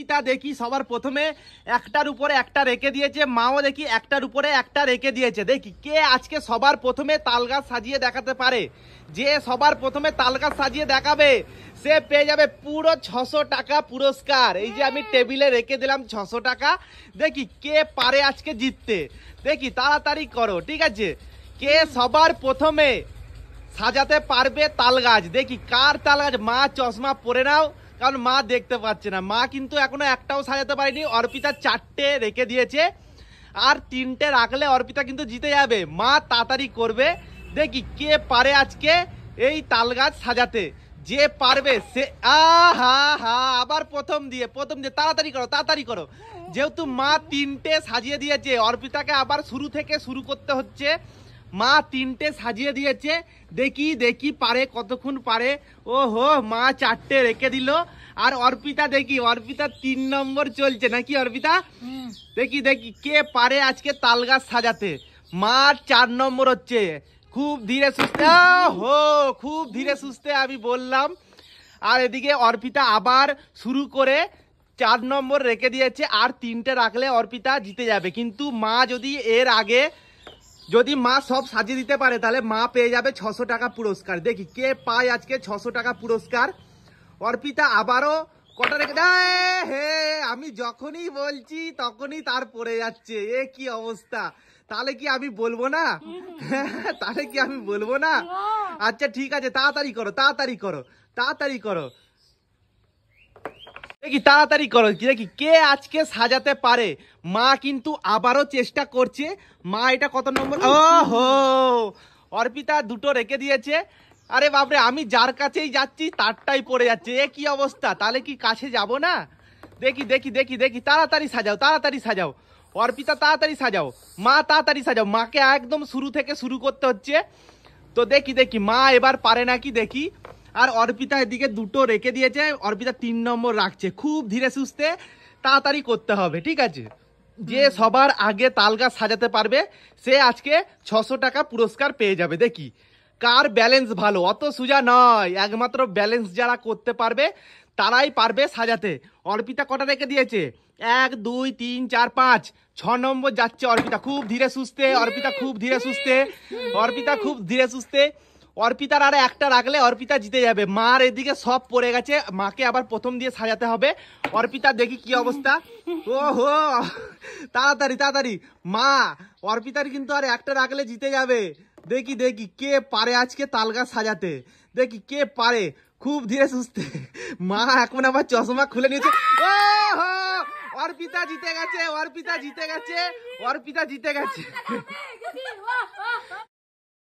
পিতা দেখি সবার প্রথমে একটার উপরে একটা রেখে দিয়েছে মাও দেখি একটার উপরে একটা রেখে দিয়েছে দেখি কে আজকে সবার প্রথমে গাছ সাজিয়ে দেখাতে পারে যে সবার প্রথমে গাছ সাজিয়ে দেখাবে সে পেয়ে যাবে পুরো ছশো টাকা পুরস্কার এই যে আমি টেবিলে রেখে দিলাম ছশো টাকা দেখি কে পারে আজকে জিততে দেখি তাড়াতাড়ি করো ঠিক আছে কে সবার প্রথমে সাজাতে পারবে তাল গাছ দেখি কার তাল গাছ মা চশমা পরে নাও কারণ মা দেখতে পাচ্ছে না মা কিন্তু এখনো একটাও সাজাতে পারেনি অর্পিতা চারটে রেখে দিয়েছে আর তিনটে রাখলে অর্পিতা কিন্তু জিতে যাবে মা তাড়াতাড়ি করবে দেখি কে পারে আজকে এই তাল গাছ সাজাতে যে পারবে সে আ হা হা আবার প্রথম দিয়ে প্রথম দিয়ে তাড়াতাড়ি করো তাড়াতাড়ি করো যেহেতু মা তিনটে সাজিয়ে দিয়েছে অর্পিতাকে আবার শুরু থেকে শুরু করতে হচ্ছে মা তিনটে সাজিয়ে দিয়েছে দেখি দেখি পারে কতক্ষণ পারে ও হো মা চারটে রেখে দিল আর অর্পিতা দেখি অর্পিতা তিন নম্বর চলছে নাকি অর্পিতা দেখি দেখি কে পারে আজকে তাল গাছ সাজাতে মা চার নম্বর হচ্ছে খুব ধীরে সুস্থে হো খুব ধীরে সুস্থে আমি বললাম আর এদিকে অর্পিতা আবার শুরু করে চার নম্বর রেখে দিয়েছে আর তিনটে রাখলে অর্পিতা জিতে যাবে কিন্তু মা যদি এর আগে যদি মা সব সাজিয়ে দিতে পারে তাহলে মা পেয়ে যাবে ছশো টাকা পুরস্কার দেখি কে পায় আজকে ছশো টাকা পুরস্কার অর্পিতা আবারও কটা রেখে হে আমি যখনই বলছি তখনই তার পড়ে যাচ্ছে এ কি অবস্থা তাহলে কি আমি বলবো না তাহলে কি আমি বলবো না আচ্ছা ঠিক আছে তাড়াতাড়ি করো তাড়াতাড়ি করো তাড়াতাড়ি করো দেখি তাড়াতাড়ি করো দেখি কে আজকে সাজাতে পারে মা কিন্তু আবারও চেষ্টা করছে মা এটা কত নম্বর ও হো অর্পিতা দুটো রেখে দিয়েছে আরে বাপরে আমি যার কাছেই যাচ্ছি তারটাই পড়ে যাচ্ছে এ কি অবস্থা তাহলে কি কাছে যাব না দেখি দেখি দেখি দেখি তাড়াতাড়ি সাজাও তাড়াতাড়ি সাজাও অর্পিতা তাড়াতাড়ি সাজাও মা তাড়াতাড়ি সাজাও মাকে একদম শুরু থেকে শুরু করতে হচ্ছে তো দেখি দেখি মা এবার পারে নাকি দেখি আর অর্পিতা এদিকে দুটো রেখে দিয়েছে অর্পিতা তিন নম্বর রাখছে খুব ধীরে সুস্থে তাড়াতাড়ি করতে হবে ঠিক আছে যে সবার আগে তাল গাছ সাজাতে পারবে সে আজকে ছশো টাকা পুরস্কার পেয়ে যাবে দেখি কার ব্যালেন্স ভালো অত সোজা নয় একমাত্র ব্যালেন্স যারা করতে পারবে তারাই পারবে সাজাতে অর্পিতা কটা রেখে দিয়েছে এক দুই তিন চার পাঁচ ছ নম্বর যাচ্ছে অর্পিতা খুব ধীরে সুস্থে অর্পিতা খুব ধীরে সুস্থে অর্পিতা খুব ধীরে সুস্থে অর্পিতার আর একটা রাখলে অর্পিতা জিতে যাবে মার এদিকে সব পড়ে গেছে মাকে আবার প্রথম দিয়ে সাজাতে হবে অর্পিতা দেখি কি অবস্থা ও হো তাড়াতাড়ি তাড়াতাড়ি মা অর্পিতার কিন্তু আর একটা রাখলে জিতে যাবে দেখি দেখি কে পারে আজকে তালগা সাজাতে দেখি কে পারে খুব ধীরে সুস্থে মা এখন আবার চশমা খুলে নিয়েছে ও হো অর্পিতা জিতে গেছে অর্পিতা জিতে গেছে অর্পিতা জিতে গেছে